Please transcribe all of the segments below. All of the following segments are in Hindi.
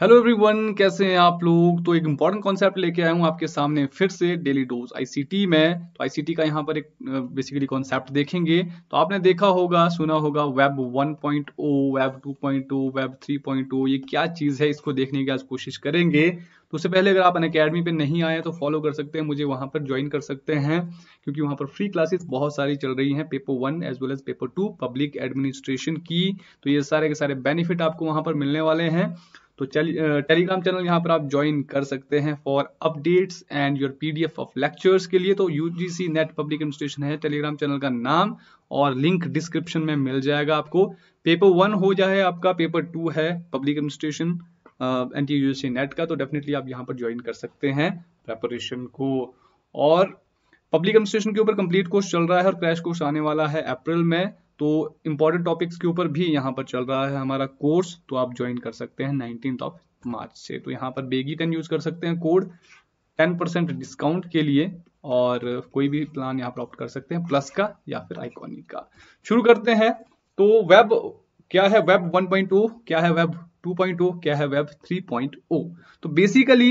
हेलो एवरीवन कैसे हैं आप लोग तो एक इम्पॉर्टेंट कॉन्सेप्ट लेके आया हूँ आपके सामने फिर से डेली डोज आईसीटी में तो आईसीटी का यहाँ पर एक बेसिकली कॉन्सेप्ट देखेंगे तो आपने देखा होगा सुना होगा वेब 1.0 वेब 2.0 वेब 3.0 ये क्या चीज़ है इसको देखने की आज कोशिश करेंगे तो उससे पहले अगर आप अन अकेडमी पर नहीं आए तो फॉलो कर सकते हैं मुझे वहाँ पर ज्वाइन कर सकते हैं क्योंकि वहाँ पर फ्री क्लासेस बहुत सारी चल रही हैं paper one as well as paper two public administration की तो ये सारे के सारे बेनिफिट आपको वहाँ पर मिलने वाले हैं तो टेलीग्राम चैनल यहाँ पर आप ज्वाइन कर सकते हैं for updates and your PDF of lectures के लिए तो यूजीसी नेट पब्लिक एडमिनिस्ट्रेशन है टेलीग्राम चैनल का नाम और लिंक डिस्क्रिप्शन में मिल जाएगा आपको पेपर वन हो जाए आपका पेपर टू है public administration N T U NET का तो डेफिनेटली आप यहाँ पर ज्वाइन कर सकते हैं प्रेपरेशन को और पब्लिक एडमिनिस्ट्रेशन के ऊपर कंप्लीट कोर्स चल रहा है और क्रैश कोर्स आने वाला है अप्रैल में तो इंपॉर्टेंट टॉपिक्स के ऊपर भी यहाँ पर चल रहा है हमारा कोर्स तो आप ज्वाइन कर सकते हैं नाइनटीन ऑफ मार्च से तो यहाँ पर बेगी टेन यूज कर सकते हैं कोड टेन डिस्काउंट के लिए और कोई भी प्लान यहाँ पर ऑप्ट कर सकते हैं प्लस का या फिर आइकॉनिक का शुरू करते हैं तो वेब क्या है वेब 1.2 क्या है वेब 2.0 क्या है वेब 3.0 तो बेसिकली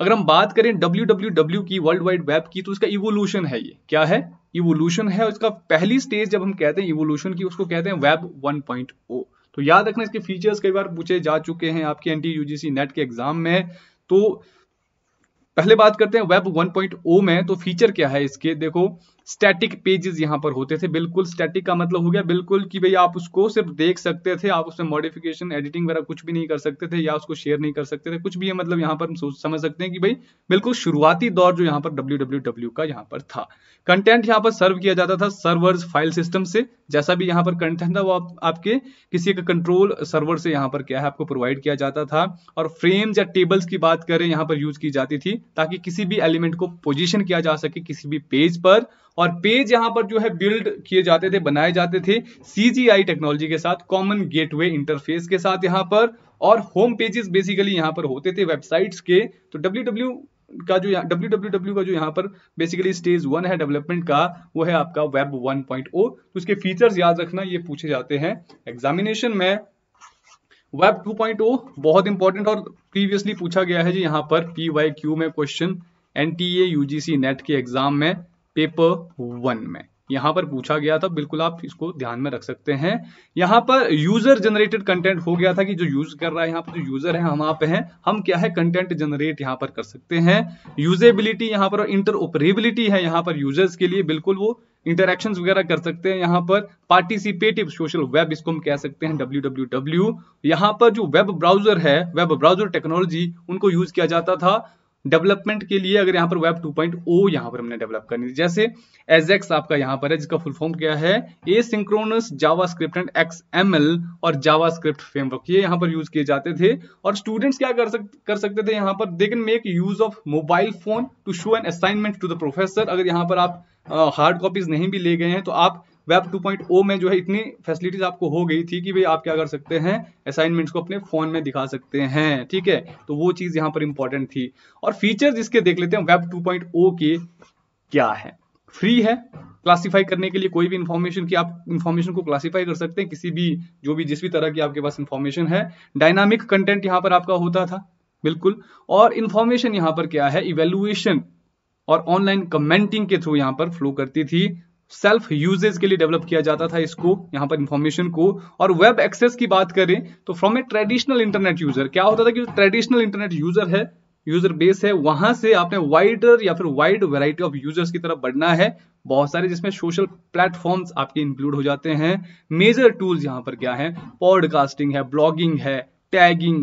अगर हम बात करें डब्ल्यू की वर्ल्ड वाइड वेब की तो इसका इवोल्यूशन है ये क्या है इवोल्यूशन है इसका पहली स्टेज जब हम कहते हैं इवोल्यूशन की उसको कहते हैं वेब 1.0 तो याद रखना इसके फीचर्स कई बार पूछे जा चुके हैं आपके एन टी नेट के एग्जाम में तो पहले बात करते हैं वेब 1.0 में तो फीचर क्या है इसके देखो स्टैटिक पेजेस यहां पर होते थे बिल्कुल स्टैटिक का मतलब हो गया बिल्कुल कि भाई आप उसको सिर्फ देख सकते थे आप उसमें मॉडिफिकेशन एडिटिंग वगैरह कुछ भी नहीं कर सकते थे या उसको शेयर नहीं कर सकते थे कुछ भी है मतलब यहां पर हम समझ सकते हैं कि भाई बिल्कुल शुरुआती दौर जो यहाँ पर डब्ल्यू का यहाँ पर था कंटेंट यहाँ पर सर्व किया जाता था सर्वर फाइल सिस्टम से जैसा भी यहाँ पर कंटेंट था वो आप, आपके किसी का कंट्रोल सर्वर से यहाँ पर क्या है आपको प्रोवाइड किया जाता था और फ्रेम्स या टेबल्स की बात करें यहाँ पर यूज की जाती थी ताकि किसी भी एलिमेंट को पोजीशन किया जा सके किसी भी पेज पर और पेज यहां पर जो है बिल्ड किए जाते थे बनाए जाते थे सीजीआई टेक्नोलॉजी के साथ कॉमन गेटवे इंटरफेस के साथ यहां पर और होम पेजेस बेसिकली यहां पर होते थे वेबसाइट्स के तो डब्ल्यू का जो डब्ल्यू का जो यहाँ पर बेसिकली स्टेज वन है डेवलपमेंट का वो है आपका वेब वन oh। तो उसके फीचर्स याद रखना ये पूछे जाते हैं एग्जामिनेशन में वेब 2.0 बहुत इंपॉर्टेंट और प्रीवियसली पूछा गया है जी यहाँ पर पी वाई क्यू में question N T A UGC NET के एग्जाम में पेपर वन में यहाँ पर पूछा गया था बिल्कुल आप इसको ध्यान में रख सकते हैं यहाँ पर यूजर जनरेटेड कंटेंट हो गया था कि जो यूज कर रहा है यहाँ पर जो यूजर है हम आप हैं हम क्या है कंटेंट जनरेट यहाँ पर कर सकते हैं यूजेबिलिटी यहाँ पर इंटर ऑपरेबिलिटी है यहाँ पर यूजर्स के लिए बिल्कुल वो इंटरेक्शन वगैरह कर सकते हैं यहाँ पर पार्टिसिपेटिव सोशल वेब इसको हम कह सकते हैं डब्ल्यू डब्ल्यू डब्ल्यू यहाँ पर जो वेब ब्राउजर है वेब ब्राउजर टेक्नोलॉजी उनको यूज किया जाता था डेवलपमेंट के लिए अगर यहाँ पर वेब 2.0 पॉइंट ओ यहाँ पर हमने डेवलप करनी है जैसे एजेक्स आपका यहाँ पर है जिसका फुल फॉर्म क्या है asynchronous JavaScript and X M L और जावा स्क्रिप्ट फ्रेमवर्क ये यहाँ पर यूज किए जाते थे और स्टूडेंट्स क्या कर सक कर सकते थे यहाँ पर they can make use of mobile phone to show an assignment to the professor अगर यहाँ पर आप हार्ड uh, कॉपीज नहीं भी ले गए हैं तो आप वेब 2.0 में जो है इतनी फैसिलिटीज आपको हो गई थी कि भाई आप क्या कर सकते हैं असाइनमेंट्स को अपने फोन में दिखा सकते हैं ठीक है तो वो चीज यहाँ पर इंपॉर्टेंट थी और फीचर्स इसके देख लेते हैं वेब 2.0 के क्या है फ्री है क्लासीफाई करने के लिए कोई भी इन्फॉर्मेशन की आप इन्फॉर्मेशन को क्लासीफाई कर सकते हैं किसी भी जो भी जिस भी तरह की आपके पास इन्फॉर्मेशन है डायनामिक कंटेंट यहाँ पर आपका होता था बिल्कुल और इन्फॉर्मेशन यहाँ पर क्या है इवेल्युएशन और ऑनलाइन कमेंटिंग के थ्रू यहाँ पर फ्लो करती थी सेल्फ यूजेज के लिए डेवलप किया जाता था इसको यहाँ पर इंफॉर्मेशन को और वेब एक्सेस की बात करें तो from a traditional internet user क्या होता था कि ट्रेडिशनल इंटरनेट यूजर है यूजर बेस है वहां से आपने वाइडर या फिर वाइड वैरायटी ऑफ यूजर्स की तरफ बढ़ना है बहुत सारे जिसमें सोशल प्लेटफॉर्म्स आपके इंक्लूड हो जाते हैं मेजर टूल्स यहाँ पर क्या है पॉडकास्टिंग है ब्लॉगिंग है टैगिंग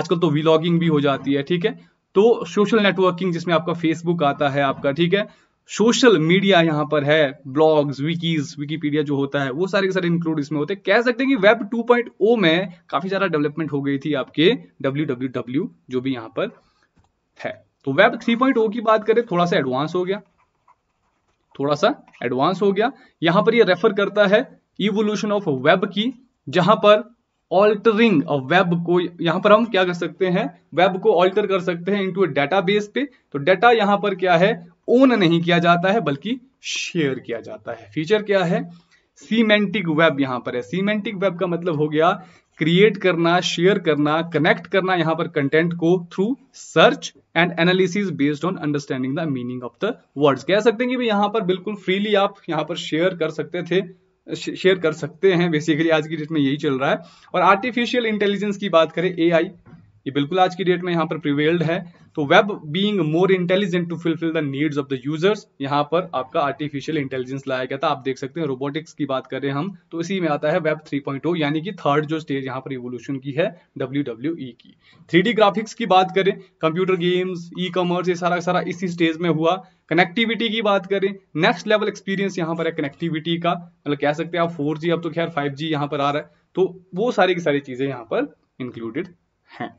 आजकल तो व्लॉगिंग भी हो जाती है ठीक है तो सोशल नेटवर्किंग जिसमें आपका फेसबुक आता है आपका ठीक है सोशल मीडिया यहाँ पर है ब्लॉग्स विकीज विकीपीडिया जो होता है वो सारे के सारे इंक्लूड इसमें होते हैं कह सकते हैं कि वेब 2.0 में काफी ज्यादा डेवलपमेंट हो गई थी आपके डब्ल्यू जो भी यहाँ पर है तो वेब 3.0 की बात करें थोड़ा सा एडवांस हो गया थोड़ा सा एडवांस हो गया यहां पर ये यह रेफर करता है इवोल्यूशन ऑफ वेब की जहां पर ऑल्टरिंग वेब को यहां पर हम क्या कर सकते हैं वेब को ऑल्टर कर सकते हैं इनटू डेटा बेस पे तो डेटा यहां पर क्या है ओन नहीं किया जाता है बल्कि शेयर किया जाता है फीचर क्या है सीमेंटिक वेब यहां पर है सीमेंटिक वेब का मतलब हो गया क्रिएट करना शेयर करना कनेक्ट करना यहां पर कंटेंट को through search and analysis based on understanding the meaning of the words कह सकते हैं कि भाई यहां पर बिल्कुल फ्रीली आप यहां पर शेयर कर सकते थे शेयर कर सकते हैं बेसिकली आज की डेट में यही चल रहा है और आर्टिफिशियल इंटेलिजेंस की बात करें एआई ये बिल्कुल आज की डेट में यहाँ पर प्रिवेल्ड है तो web being more intelligent to fulfil the needs of the users यहाँ पर आपका आर्टिफिशियल इंटेलिजेंस लाया गया था आप देख सकते हैं रोबोटिक्स की बात करें हम तो इसी में आता है वेब 3.0 यानी कि थर्ड जो स्टेज यहाँ पर रिवोल्यूशन की है डब्ल्यू e की थ्री ग्राफिक्स की बात करें कंप्यूटर गेम्स ई कॉमर्स ये सारा सारा इसी स्टेज में हुआ कनेक्टिविटी की बात करें नेक्स्ट लेवल एक्सपीरियंस यहाँ पर है कनेक्टिविटी का मतलब कह सकते हैं आप फोर अब तो खैर फाइव जी पर आ रहा है तो वो सारी की सारी चीज़ें यहाँ पर इंक्लूडेड हैं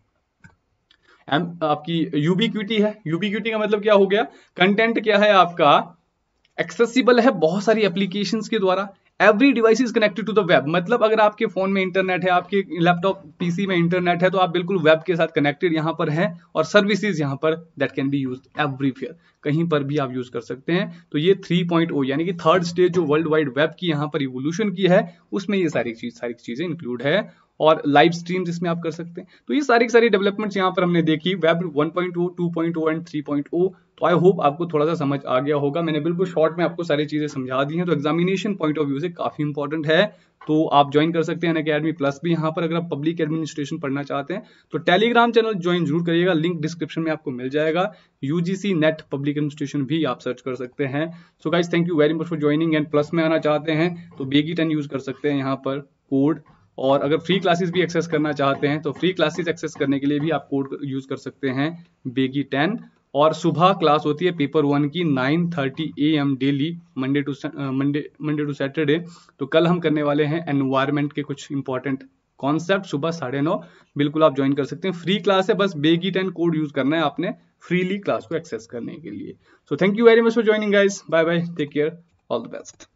एम आपकी यूबीक्यूटी है यूबीक्यूटी का मतलब क्या हो गया कंटेंट क्या है आपका एक्सेसिबल है बहुत सारी एप्लीकेशन के द्वारा every device is connected to the web मतलब अगर आपके फोन में इंटरनेट है आपके लैपटॉप पीसी में इंटरनेट है तो आप बिल्कुल वेब के साथ कनेक्टेड यहां पर हैं और सर्विसेज यहां पर दैट कैन बी यूज एवरीफेयर कहीं पर भी आप यूज कर सकते हैं तो ये 3.0 यानी कि थर्ड स्टेज जो वर्ल्ड वाइड वेब की यहां पर इवोल्यूशन की है उसमें ये सारी चीज सारी चीजें इंक्लूड है और लाइव स्ट्रीम जिसमें आप कर सकते हैं तो ये सारी सारी डेवलपमेंट्स यहाँ पर हमने देखी वेब 1.0, 2.0 एंड 3.0 तो आई होप आपको थोड़ा सा समझ आ गया होगा मैंने बिल्कुल शॉर्ट में आपको सारी चीज़ें समझा दी हैं तो एग्जामिनेशन पॉइंट ऑफ व्यू से काफ़ी इंपॉर्टेंट है तो आप ज्वाइन कर सकते हैं अकेडमी प्लस भी यहाँ पर अगर आप पब्लिक एडमिनिस्ट्रेशन पढ़ना चाहते हैं तो टेलीग्राम चैनल ज्वाइन जरूर करिएगा लिंक डिस्क्रिप्शन में आपको मिल जाएगा यूजीसी नेट पब्लिक एडमिनिस्ट्रेशन भी आप सर्च कर सकते हैं so guys thank you very much for joining and plus में आना चाहते हैं तो बेगी टेन यूज कर सकते हैं यहाँ पर कोड और अगर फ्री क्लासेस भी एक्सेस करना चाहते हैं तो फ्री क्लासेस एक्सेस करने के लिए भी आप कोड यूज कर सकते हैं बेगी टेन और सुबह क्लास होती है पेपर वन की 9:30 thirty A M daily Monday to Monday Monday to Saturday तो कल हम करने वाले हैं एनवायरमेंट के कुछ इंपॉर्टेंट कॉन्सेप्ट सुबह साढ़े नौ बिल्कुल आप ज्वाइन कर सकते हैं फ्री क्लास है बस बेगी टेन कोड यूज करना है आपने फ्रीली क्लास को एक्सेस करने के लिए so thank you very much for joining guys bye bye take care all the best